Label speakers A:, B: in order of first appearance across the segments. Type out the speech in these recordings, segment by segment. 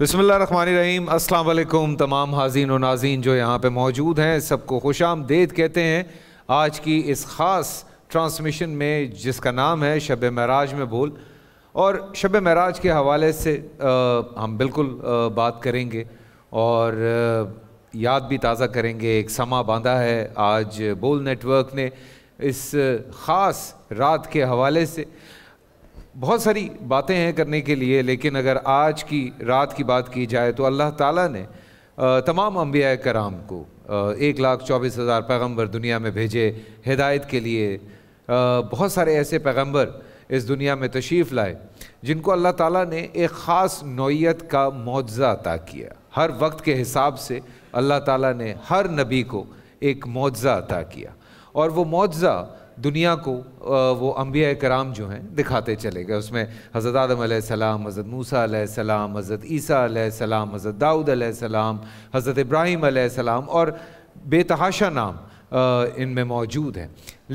A: बसमीम अल्लाम तमाम हाजीन और नाजीन जो यहाँ पे मौजूद हैं सबको खुश आमदेद कहते हैं आज की इस ख़ास ट्रांसमिशन में जिसका नाम है शब महराज में भूल और शब महराज के हवाले से आ, हम बिल्कुल आ, बात करेंगे और आ, याद भी ताज़ा करेंगे एक समा बांधा है आज बोल नेटवर्क ने इस ख़ास रात के हवाले से बहुत सारी बातें हैं करने के लिए लेकिन अगर आज की रात की बात की जाए तो अल्लाह ताला ने तमाम अम्बिया कराम को एक लाख चौबीस हज़ार पैगम्बर दुनिया में भेजे हिदायत के लिए बहुत सारे ऐसे पैगम्बर इस दुनिया में तशरीफ़ लाए जिनको अल्लाह ताला ने एक ख़ास नौीयत का मुआवजा अता किया हर वक्त के हिसाब से अल्लाह ताला ने हर नबी को एक मुआवजा अता किया और वो मुआवजा दुनिया को वो अम्बिया कराम जो हैं दिखाते चले गए उसमें हज़रत आदम सलाम हज़रत मूसा सलाम हज़रत ईसा सलाम हज़रत दाऊद सलाम हज़रत इब्राहिम सलाम और बेतहाशा नाम इनमें मौजूद हैं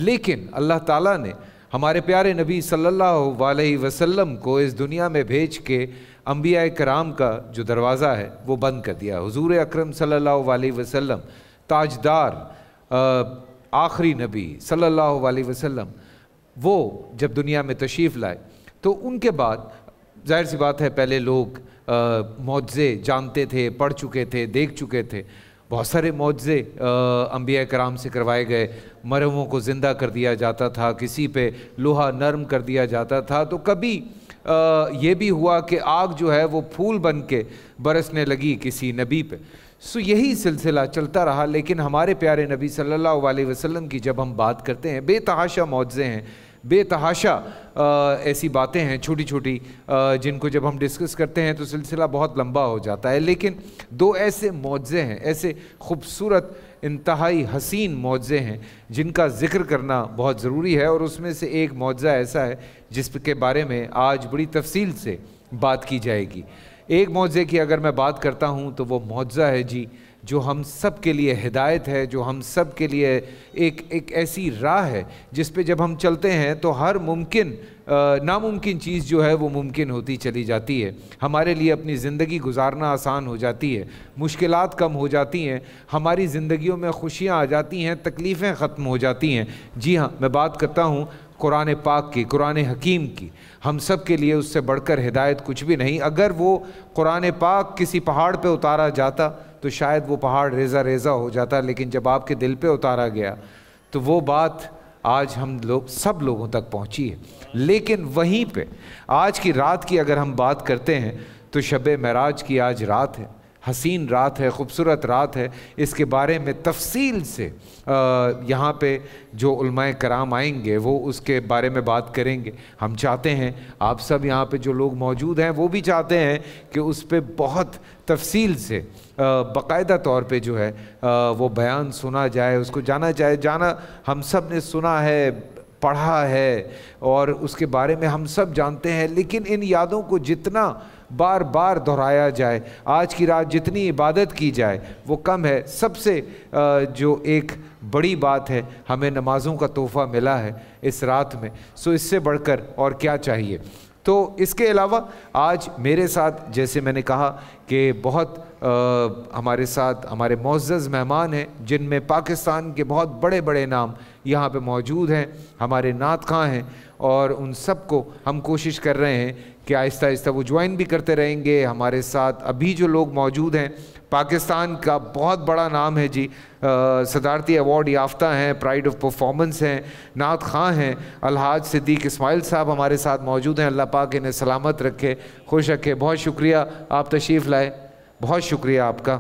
A: लेकिन अल्लाह ताला ने हमारे प्यारे नबी सल्लल्लाहु अलैहि वसल्लम को इस दुनिया में भेज के अम्बिया कराम का जो दरवाज़ा है वो बंद कर दिया हज़ूर अक्रम सल्ला अलैहि ताजदार आखिरी नबी सल्लल्लाहु अलैहि वसल्लम वो जब दुनिया में तशरीफ़ लाए तो उनके बाद जाहिर सी बात है पहले लोग मुआवजे जानते थे पढ़ चुके थे देख चुके थे बहुत सारे मुआवजे अम्बिया कराम से करवाए गए मरमों को ज़िंदा कर दिया जाता था किसी पे लोहा नरम कर दिया जाता था तो कभी आ, ये भी हुआ कि आग जो है वो फूल बन के बरसने लगी किसी नबी पे सो यही सिलसिला चलता रहा लेकिन हमारे प्यारे नबी सल्लल्लाहु अलैहि वसल्लम की जब हम बात करते हैं बेतहाशा मुआवजे हैं बेतहाशा ऐसी बातें हैं छोटी छोटी जिनको जब हम डिस्कस करते हैं तो सिलसिला बहुत लंबा हो जाता है लेकिन दो ऐसे मुआवजे हैं ऐसे खूबसूरत इंतहाई हसीन मुआवजे हैं जिनका ज़िक्र करना बहुत ज़रूरी है और उसमें से एक मुआवजा ऐसा है जिसके बारे में आज बड़ी तफसील से बात की जाएगी एक मुआवजे की अगर मैं बात करता हूँ तो वो मुआवजा है जी जो हम सब के लिए हिदायत है जो हम सब के लिए एक एक ऐसी राह है जिस पे जब हम चलते हैं तो हर मुमकिन नामुमकिन चीज़ जो है वो मुमकिन होती चली जाती है हमारे लिए अपनी ज़िंदगी गुजारना आसान हो जाती है मुश्किल कम हो जाती हैं हमारी ज़िंदगियों में खुशियाँ आ जाती हैं तकलीफ़ें ख़त्म हो जाती हैं जी हाँ मैं बात करता हूँ कुरान पाक की कुरान हकीम की हम सब के लिए उससे बढ़कर हिदायत कुछ भी नहीं अगर वो कुरान पाक किसी पहाड़ पे उतारा जाता तो शायद वो पहाड़ रेज़ा रेज़ा हो जाता लेकिन जब आपके दिल पे उतारा गया तो वो बात आज हम लोग सब लोगों तक पहुंची है लेकिन वहीं पे आज की रात की अगर हम बात करते हैं तो शब महराज की आज रात है हसीन रात है ख़ूबसूरत रात है इसके बारे में तफसील से यहाँ पे जो उलमाए कराम आएंगे वो उसके बारे में बात करेंगे हम चाहते हैं आप सब यहाँ पे जो लोग मौजूद हैं वो भी चाहते हैं कि उस पर बहुत तफसील से बाकायदा तौर पे जो है वो बयान सुना जाए उसको जाना जाए जाना हम सब ने सुना है पढ़ा है और उसके बारे में हम सब जानते हैं लेकिन इन यादों को जितना बार बार दोहराया जाए आज की रात जितनी इबादत की जाए वो कम है सबसे जो एक बड़ी बात है हमें नमाज़ों का तोहफ़ा मिला है इस रात में सो इससे बढ़कर और क्या चाहिए तो इसके अलावा आज मेरे साथ जैसे मैंने कहा कि बहुत आ, हमारे साथ हमारे मोजज़ मेहमान हैं जिनमें पाकिस्तान के बहुत बड़े बड़े नाम यहाँ पे मौजूद हैं हमारे नात खां हैं और उन सब को हम कोशिश कर रहे हैं कि आहिस्ता आहिस्ता वो ज्वाइन भी करते रहेंगे हमारे साथ अभी जो लोग मौजूद हैं पाकिस्तान का बहुत बड़ा नाम है जी सदारती अवार्ड याफ्ता हैं प्राइड ऑफ परफॉर्मेंस हैं नात खां हैं अलहाज सिद्दीक इस्माइल साहब हमारे साथ मौजूद हैं अल्लाह पाक इन्हें सलामत रखे खुश रखे बहुत शुक्रिया आप तशरीफ़ लाए बहुत शुक्रिया आपका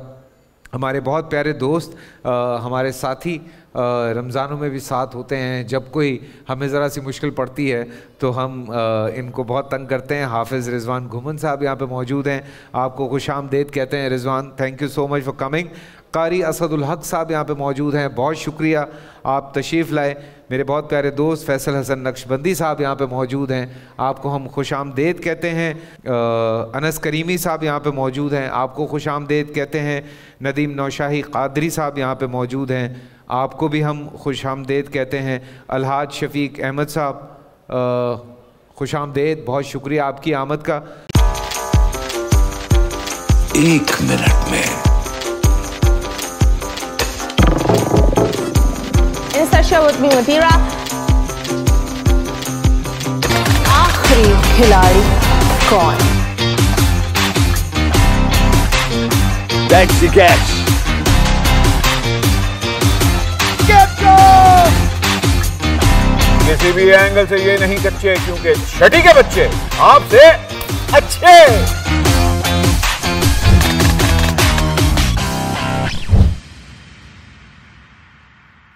A: हमारे बहुत प्यारे दोस्त आ, हमारे साथी रमज़ानों में भी साथ होते हैं जब कोई हमें ज़रा सी मुश्किल पड़ती है तो हम इनको बहुत तंग करते हैं हाफिज़ रिजवान घुमन साहब यहाँ पे मौजूद हैं आपको खुश आमदेद कहते हैं Rizwan thank you so much for coming Qari Asadul हक साहब यहाँ पे मौजूद हैं बहुत शुक्रिया आप तशरीफ़ लाए मेरे बहुत प्यारे दोस्त फैसल हसन नक्शबंदी साहब यहाँ पे मौजूद हैं आपको हम खुश आमदेद कहते हैं आ, अनस करीमी साहब यहाँ पे मौजूद हैं आपको खुश आमदेद कहते हैं नदीम नौशाही कादरी साहब यहाँ पे मौजूद हैं आपको भी हम खुश आमदेद कहते हैं अलहाज शफीक अहमद साहब खुश आमदेद बहुत शुक्रिया आपकी आमद का एक मिनट में आखिरी खिलाड़ी कौन That's the catch. किसी भी एंगल से ये नहीं कच्चे क्योंकि छठी के बच्चे आपसे अच्छे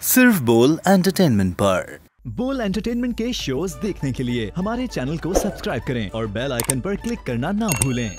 A: सिर्फ बोल एंटरटेनमेंट पर बोल एंटरटेनमेंट के शोज देखने के लिए हमारे चैनल को सब्सक्राइब करें और बेल आइकन पर क्लिक करना ना भूलें